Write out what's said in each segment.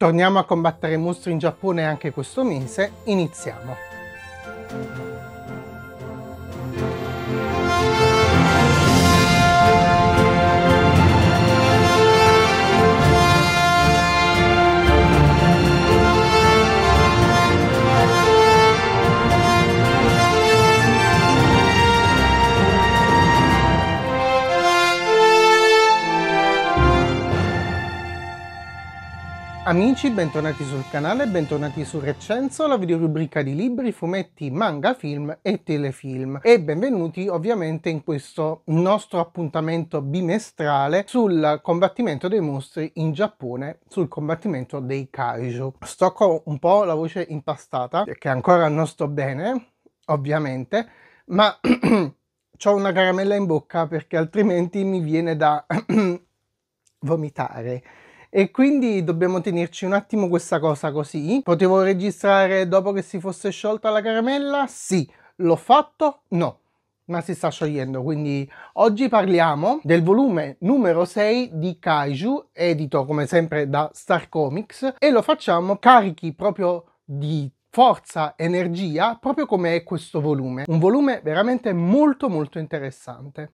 Torniamo a combattere i mostri in Giappone anche questo mese, iniziamo! Amici, bentornati sul canale, bentornati su Recenso, la videorubrica di libri, fumetti, manga, film e telefilm. E benvenuti ovviamente in questo nostro appuntamento bimestrale sul combattimento dei mostri in Giappone, sul combattimento dei kaiju. Sto con un po' la voce impastata, perché ancora non sto bene, ovviamente, ma ho una caramella in bocca perché altrimenti mi viene da vomitare e quindi dobbiamo tenerci un attimo questa cosa così. Potevo registrare dopo che si fosse sciolta la caramella? Sì. L'ho fatto? No ma si sta sciogliendo, quindi oggi parliamo del volume numero 6 di Kaiju, edito come sempre da Star Comics, e lo facciamo carichi proprio di forza, energia, proprio come è questo volume. Un volume veramente molto molto interessante.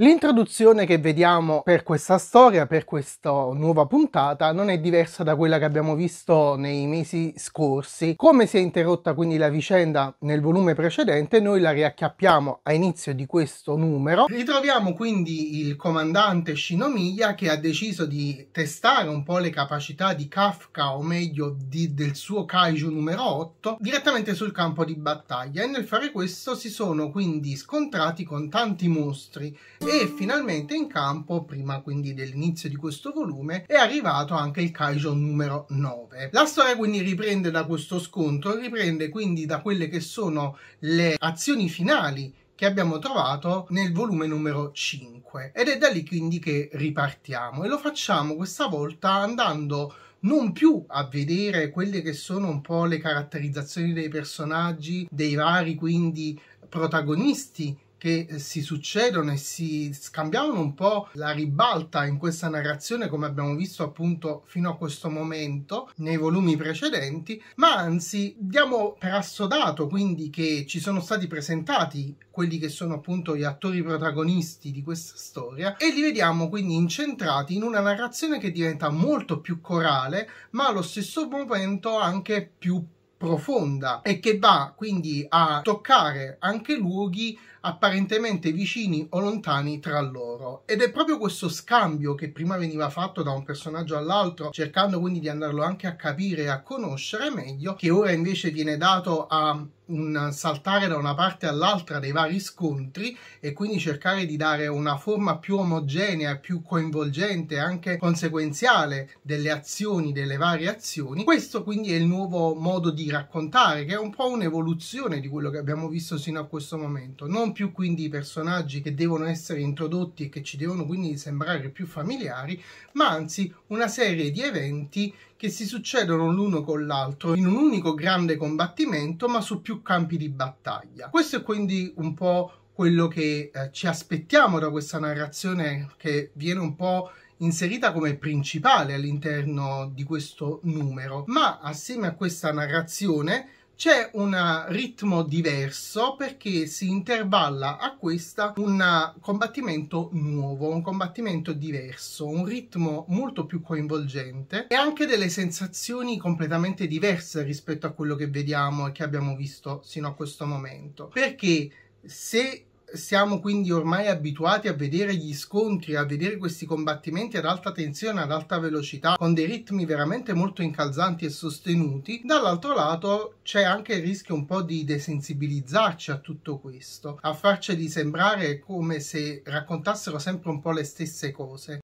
L'introduzione che vediamo per questa storia, per questa nuova puntata, non è diversa da quella che abbiamo visto nei mesi scorsi. Come si è interrotta quindi la vicenda nel volume precedente, noi la riacchiappiamo a inizio di questo numero. Ritroviamo quindi il comandante Shinomiya che ha deciso di testare un po' le capacità di Kafka, o meglio di, del suo kaiju numero 8, direttamente sul campo di battaglia e nel fare questo si sono quindi scontrati con tanti mostri e finalmente in campo, prima quindi dell'inizio di questo volume, è arrivato anche il Kaijo numero 9. La storia quindi riprende da questo scontro, riprende quindi da quelle che sono le azioni finali che abbiamo trovato nel volume numero 5 ed è da lì quindi che ripartiamo e lo facciamo questa volta andando non più a vedere quelle che sono un po' le caratterizzazioni dei personaggi, dei vari quindi protagonisti che eh, si succedono e si scambiavano un po' la ribalta in questa narrazione come abbiamo visto appunto fino a questo momento nei volumi precedenti, ma anzi diamo per assodato quindi che ci sono stati presentati quelli che sono appunto gli attori protagonisti di questa storia e li vediamo quindi incentrati in una narrazione che diventa molto più corale ma allo stesso momento anche più profonda e che va quindi a toccare anche luoghi apparentemente vicini o lontani tra loro ed è proprio questo scambio che prima veniva fatto da un personaggio all'altro cercando quindi di andarlo anche a capire e a conoscere meglio che ora invece viene dato a un saltare da una parte all'altra dei vari scontri e quindi cercare di dare una forma più omogenea, più coinvolgente, anche conseguenziale delle azioni, delle varie azioni. Questo quindi è il nuovo modo di raccontare, che è un po' un'evoluzione di quello che abbiamo visto sino a questo momento. Non non più quindi i personaggi che devono essere introdotti e che ci devono quindi sembrare più familiari, ma anzi una serie di eventi che si succedono l'uno con l'altro in un unico grande combattimento, ma su più campi di battaglia. Questo è quindi un po' quello che eh, ci aspettiamo da questa narrazione che viene un po' inserita come principale all'interno di questo numero, ma assieme a questa narrazione c'è un ritmo diverso perché si intervalla a questa un combattimento nuovo, un combattimento diverso, un ritmo molto più coinvolgente e anche delle sensazioni completamente diverse rispetto a quello che vediamo e che abbiamo visto sino a questo momento. Perché se siamo quindi ormai abituati a vedere gli scontri, a vedere questi combattimenti ad alta tensione, ad alta velocità, con dei ritmi veramente molto incalzanti e sostenuti, dall'altro lato c'è anche il rischio un po' di desensibilizzarci a tutto questo, a farceli sembrare come se raccontassero sempre un po' le stesse cose.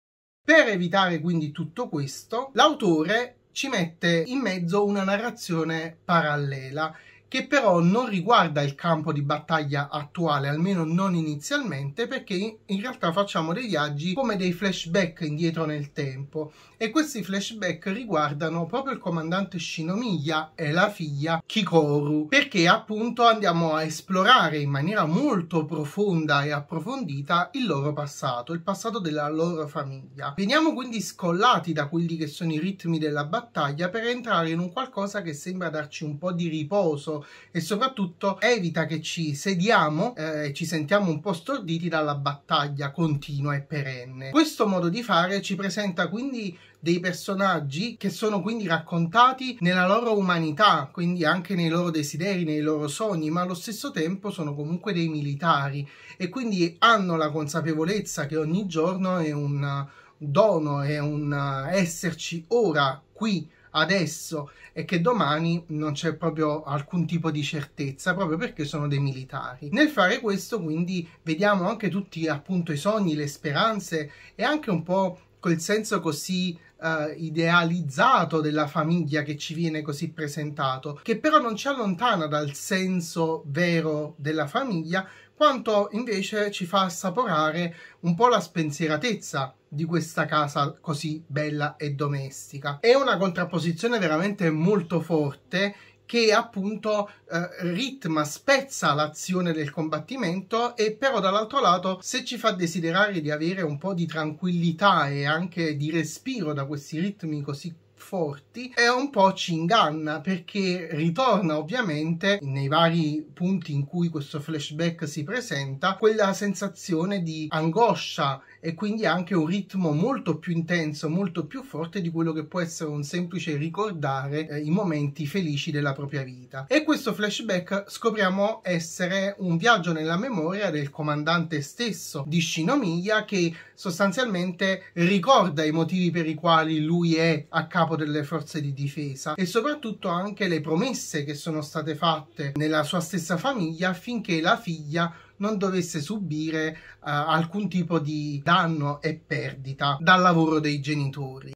Per evitare quindi tutto questo, l'autore ci mette in mezzo una narrazione parallela che però non riguarda il campo di battaglia attuale, almeno non inizialmente, perché in realtà facciamo dei viaggi come dei flashback indietro nel tempo e questi flashback riguardano proprio il comandante Shinomiya e la figlia Kikoru, perché appunto andiamo a esplorare in maniera molto profonda e approfondita il loro passato, il passato della loro famiglia. Veniamo quindi scollati da quelli che sono i ritmi della battaglia per entrare in un qualcosa che sembra darci un po' di riposo e soprattutto evita che ci sediamo eh, e ci sentiamo un po' storditi dalla battaglia continua e perenne. Questo modo di fare ci presenta quindi dei personaggi che sono quindi raccontati nella loro umanità, quindi anche nei loro desideri, nei loro sogni, ma allo stesso tempo sono comunque dei militari e quindi hanno la consapevolezza che ogni giorno è un dono, è un eh, esserci ora qui adesso e che domani non c'è proprio alcun tipo di certezza proprio perché sono dei militari. Nel fare questo quindi vediamo anche tutti appunto i sogni, le speranze e anche un po' quel senso così Uh, idealizzato della famiglia che ci viene così presentato, che però non ci allontana dal senso vero della famiglia, quanto invece ci fa assaporare un po' la spensieratezza di questa casa così bella e domestica. È una contrapposizione veramente molto forte che appunto eh, ritma, spezza l'azione del combattimento e però dall'altro lato se ci fa desiderare di avere un po' di tranquillità e anche di respiro da questi ritmi così forti e un po' ci inganna perché ritorna ovviamente nei vari punti in cui questo flashback si presenta quella sensazione di angoscia e quindi anche un ritmo molto più intenso, molto più forte di quello che può essere un semplice ricordare eh, i momenti felici della propria vita. E questo flashback scopriamo essere un viaggio nella memoria del comandante stesso di Shinomiya che sostanzialmente ricorda i motivi per i quali lui è a capo delle forze di difesa e soprattutto anche le promesse che sono state fatte nella sua stessa famiglia affinché la figlia non dovesse subire eh, alcun tipo di danno e perdita dal lavoro dei genitori.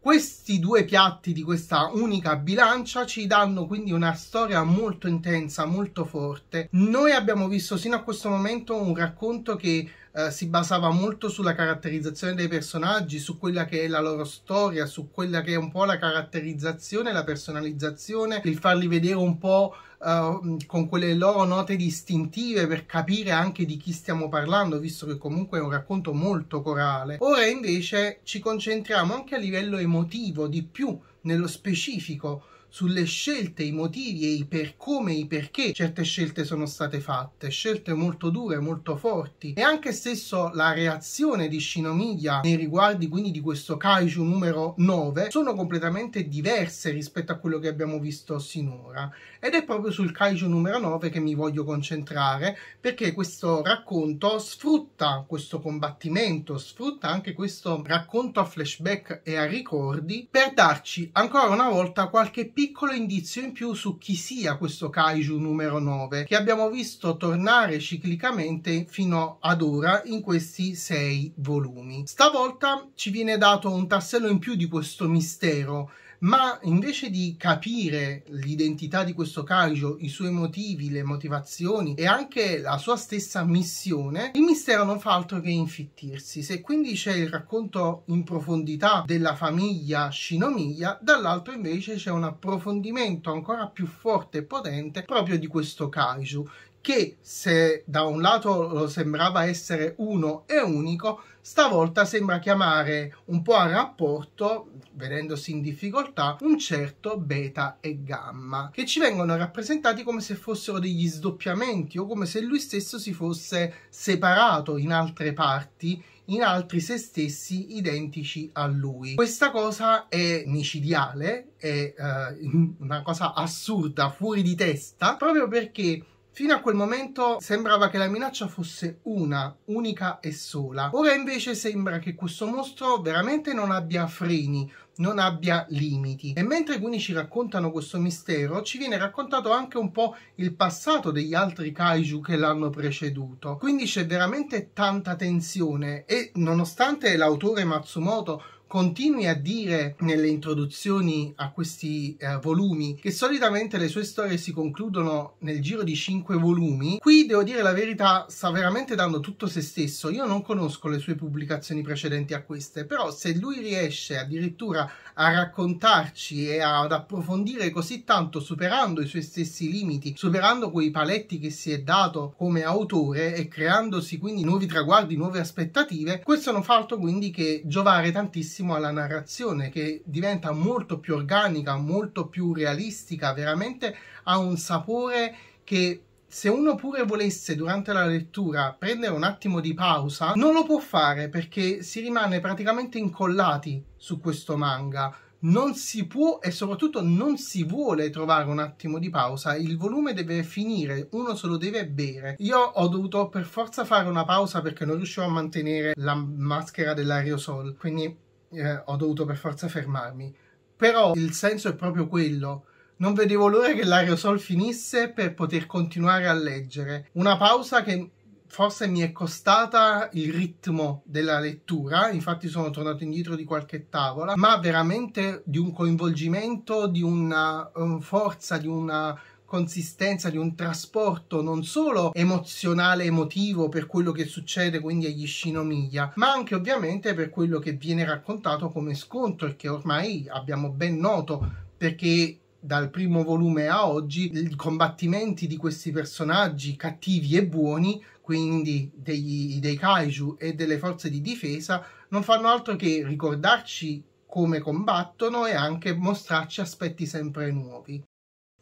Questi due piatti di questa unica bilancia ci danno quindi una storia molto intensa, molto forte. Noi abbiamo visto sino a questo momento un racconto che eh, si basava molto sulla caratterizzazione dei personaggi, su quella che è la loro storia, su quella che è un po' la caratterizzazione, la personalizzazione, il farli vedere un po' Uh, con quelle loro note distintive per capire anche di chi stiamo parlando, visto che comunque è un racconto molto corale. Ora invece ci concentriamo anche a livello emotivo, di più nello specifico sulle scelte, i motivi e i per come, i perché certe scelte sono state fatte, scelte molto dure, molto forti e anche stesso la reazione di Shinomiya nei riguardi quindi di questo kaiju numero 9 sono completamente diverse rispetto a quello che abbiamo visto sinora ed è proprio sul kaiju numero 9 che mi voglio concentrare perché questo racconto sfrutta questo combattimento, sfrutta anche questo racconto a flashback e a ricordi per darci ancora una volta qualche piccolo piccolo indizio in più su chi sia questo kaiju numero 9 che abbiamo visto tornare ciclicamente fino ad ora in questi sei volumi. Stavolta ci viene dato un tassello in più di questo mistero ma invece di capire l'identità di questo Kaijo, i suoi motivi, le motivazioni e anche la sua stessa missione, il mistero non fa altro che infittirsi. Se quindi c'è il racconto in profondità della famiglia Shinomiya, dall'altro invece c'è un approfondimento ancora più forte e potente proprio di questo Kaiju, che se da un lato sembrava essere uno e unico, Stavolta sembra chiamare un po' a rapporto, vedendosi in difficoltà, un certo beta e gamma, che ci vengono rappresentati come se fossero degli sdoppiamenti o come se lui stesso si fosse separato in altre parti in altri se stessi identici a lui. Questa cosa è micidiale, è eh, una cosa assurda, fuori di testa, proprio perché Fino a quel momento sembrava che la minaccia fosse una, unica e sola. Ora invece sembra che questo mostro veramente non abbia freni, non abbia limiti. E mentre quindi ci raccontano questo mistero, ci viene raccontato anche un po' il passato degli altri kaiju che l'hanno preceduto. Quindi c'è veramente tanta tensione e nonostante l'autore Matsumoto continui a dire nelle introduzioni a questi eh, volumi che solitamente le sue storie si concludono nel giro di cinque volumi, qui devo dire la verità sta veramente dando tutto se stesso. Io non conosco le sue pubblicazioni precedenti a queste, però se lui riesce addirittura a raccontarci e ad approfondire così tanto superando i suoi stessi limiti, superando quei paletti che si è dato come autore e creandosi quindi nuovi traguardi, nuove aspettative, questo non fa altro quindi che giovare tantissimo benissimo alla narrazione che diventa molto più organica, molto più realistica, veramente ha un sapore che se uno pure volesse durante la lettura prendere un attimo di pausa, non lo può fare perché si rimane praticamente incollati su questo manga. Non si può e soprattutto non si vuole trovare un attimo di pausa, il volume deve finire, uno se lo deve bere. Io ho dovuto per forza fare una pausa perché non riuscivo a mantenere la maschera dell'aerosol, quindi eh, ho dovuto per forza fermarmi. Però il senso è proprio quello. Non vedevo l'ora che l'aerosol finisse per poter continuare a leggere. Una pausa che forse mi è costata il ritmo della lettura, infatti sono tornato indietro di qualche tavola, ma veramente di un coinvolgimento, di una, una eh, forza, di una consistenza di un trasporto non solo emozionale, emotivo per quello che succede quindi agli Shinomiya, ma anche ovviamente per quello che viene raccontato come scontro e che ormai abbiamo ben noto perché dal primo volume a oggi i combattimenti di questi personaggi cattivi e buoni, quindi degli, dei kaiju e delle forze di difesa, non fanno altro che ricordarci come combattono e anche mostrarci aspetti sempre nuovi.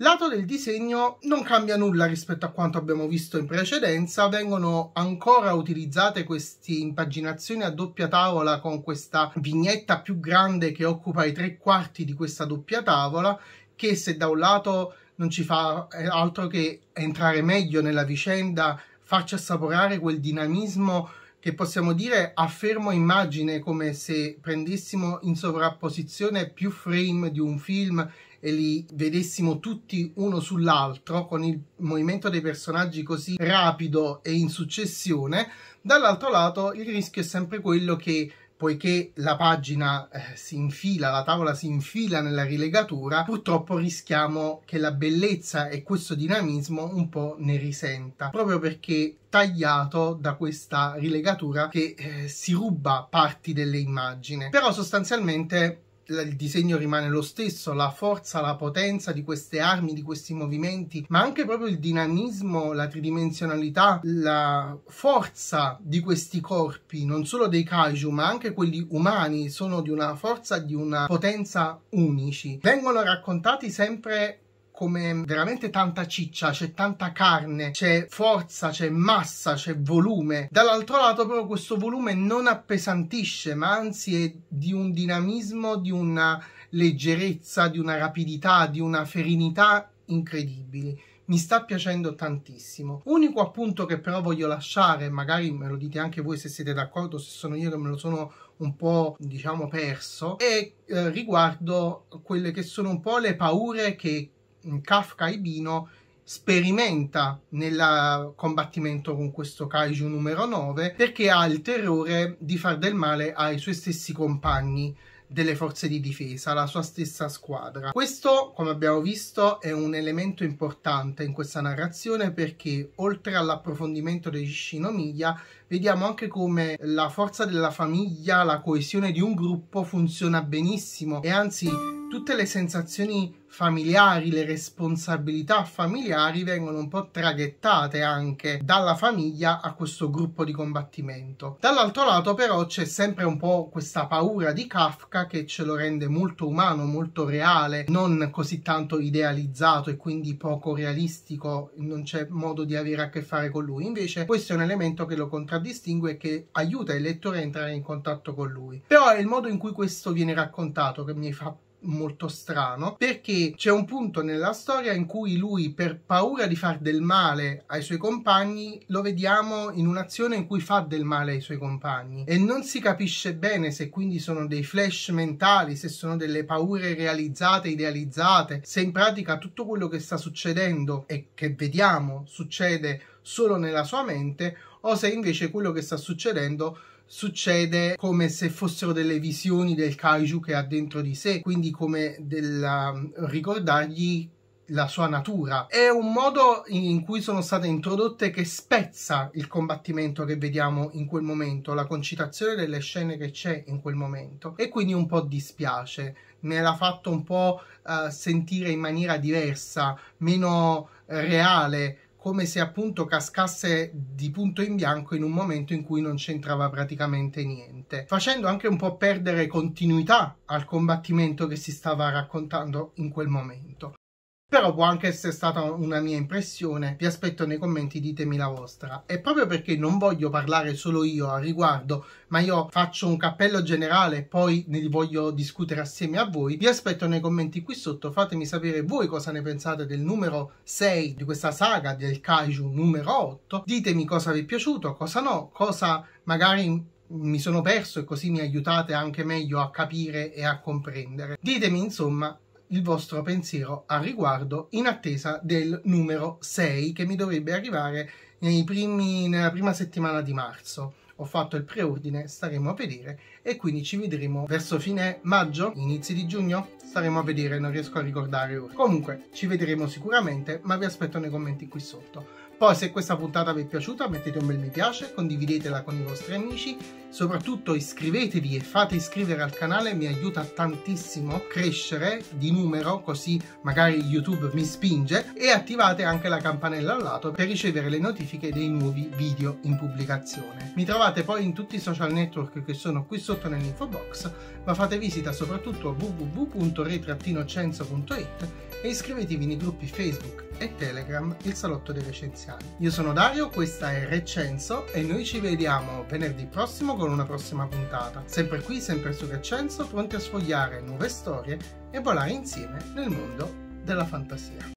Lato del disegno non cambia nulla rispetto a quanto abbiamo visto in precedenza, vengono ancora utilizzate queste impaginazioni a doppia tavola con questa vignetta più grande che occupa i tre quarti di questa doppia tavola che se da un lato non ci fa eh, altro che entrare meglio nella vicenda, farci assaporare quel dinamismo che possiamo dire a fermo immagine come se prendessimo in sovrapposizione più frame di un film e li vedessimo tutti uno sull'altro con il movimento dei personaggi così rapido e in successione, dall'altro lato il rischio è sempre quello che poiché la pagina eh, si infila, la tavola si infila nella rilegatura, purtroppo rischiamo che la bellezza e questo dinamismo un po' ne risenta, proprio perché tagliato da questa rilegatura che eh, si ruba parti delle immagini. Però sostanzialmente il disegno rimane lo stesso, la forza, la potenza di queste armi, di questi movimenti, ma anche proprio il dinamismo, la tridimensionalità, la forza di questi corpi, non solo dei kaiju, ma anche quelli umani, sono di una forza, di una potenza unici. Vengono raccontati sempre come veramente tanta ciccia, c'è tanta carne, c'è forza, c'è massa, c'è volume. Dall'altro lato però questo volume non appesantisce, ma anzi è di un dinamismo, di una leggerezza, di una rapidità, di una ferinità incredibili mi sta piacendo tantissimo. Unico appunto che però voglio lasciare, magari me lo dite anche voi se siete d'accordo, se sono io che me lo sono un po' diciamo perso, è eh, riguardo quelle che sono un po' le paure che Kafka Ibino sperimenta nel combattimento con questo kaiju numero 9 perché ha il terrore di far del male ai suoi stessi compagni delle forze di difesa, la sua stessa squadra. Questo, come abbiamo visto, è un elemento importante in questa narrazione perché oltre all'approfondimento degli Shinomiya, vediamo anche come la forza della famiglia, la coesione di un gruppo funziona benissimo e anzi tutte le sensazioni familiari, le responsabilità familiari vengono un po' traghettate anche dalla famiglia a questo gruppo di combattimento. Dall'altro lato però c'è sempre un po' questa paura di Kafka che ce lo rende molto umano, molto reale, non così tanto idealizzato e quindi poco realistico, non c'è modo di avere a che fare con lui. Invece questo è un elemento che lo contraddistingue e che aiuta il lettore a entrare in contatto con lui. Però è il modo in cui questo viene raccontato che mi fa molto strano perché c'è un punto nella storia in cui lui per paura di far del male ai suoi compagni lo vediamo in un'azione in cui fa del male ai suoi compagni e non si capisce bene se quindi sono dei flash mentali se sono delle paure realizzate idealizzate se in pratica tutto quello che sta succedendo e che vediamo succede solo nella sua mente o se invece quello che sta succedendo succede come se fossero delle visioni del kaiju che ha dentro di sé, quindi come della, ricordargli la sua natura. È un modo in cui sono state introdotte che spezza il combattimento che vediamo in quel momento, la concitazione delle scene che c'è in quel momento e quindi un po' dispiace. Me l'ha fatto un po' uh, sentire in maniera diversa, meno eh, reale come se appunto cascasse di punto in bianco in un momento in cui non c'entrava praticamente niente, facendo anche un po' perdere continuità al combattimento che si stava raccontando in quel momento però può anche essere stata una mia impressione, vi aspetto nei commenti, ditemi la vostra. E proprio perché non voglio parlare solo io a riguardo, ma io faccio un cappello generale e poi ne voglio discutere assieme a voi, vi aspetto nei commenti qui sotto, fatemi sapere voi cosa ne pensate del numero 6 di questa saga, del kaiju numero 8, ditemi cosa vi è piaciuto, cosa no, cosa magari mi sono perso e così mi aiutate anche meglio a capire e a comprendere. Ditemi insomma il vostro pensiero a riguardo in attesa del numero 6 che mi dovrebbe arrivare nei primi, nella prima settimana di marzo. Ho fatto il preordine, staremo a vedere e quindi ci vedremo verso fine maggio, inizi di giugno, staremo a vedere, non riesco a ricordare ora. Comunque ci vedremo sicuramente, ma vi aspetto nei commenti qui sotto. Poi se questa puntata vi è piaciuta mettete un bel mi piace, condividetela con i vostri amici soprattutto iscrivetevi e fate iscrivere al canale, mi aiuta tantissimo crescere di numero, così magari YouTube mi spinge, e attivate anche la campanella al lato per ricevere le notifiche dei nuovi video in pubblicazione. Mi trovate poi in tutti i social network che sono qui sotto nell'info box, ma fate visita soprattutto a www.re-censo.it e iscrivetevi nei gruppi Facebook e Telegram Il Salotto dei Recensiali. Io sono Dario, questa è Recenso e noi ci vediamo venerdì prossimo con una prossima puntata, sempre qui, sempre su Crescenzo, pronti a sfogliare nuove storie e volare insieme nel mondo della fantasia.